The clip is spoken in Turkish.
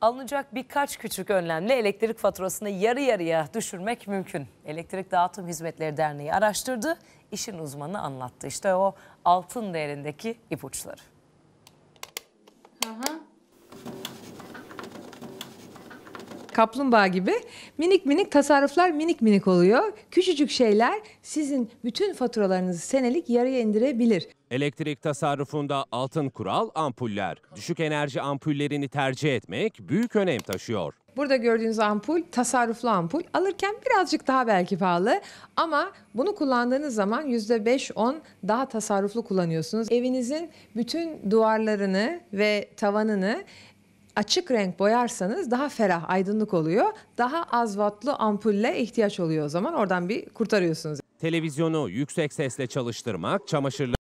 alınacak birkaç küçük önlemle elektrik faturasını yarı yarıya düşürmek mümkün. Elektrik Dağıtım Hizmetleri Derneği araştırdı, işin uzmanı anlattı. İşte o altın değerindeki ipuçları. Aha. kaplumbağa gibi minik minik tasarruflar minik minik oluyor. Küçücük şeyler sizin bütün faturalarınızı senelik yarıya indirebilir. Elektrik tasarrufunda altın kural ampuller. Düşük enerji ampullerini tercih etmek büyük önem taşıyor. Burada gördüğünüz ampul tasarruflu ampul. Alırken birazcık daha belki pahalı ama bunu kullandığınız zaman %5-10 daha tasarruflu kullanıyorsunuz. Evinizin bütün duvarlarını ve tavanını açık renk boyarsanız daha ferah, aydınlık oluyor. Daha az wattlı ampulle ihtiyaç oluyor o zaman. Oradan bir kurtarıyorsunuz. Televizyonu yüksek sesle çalıştırmak, çamaşırları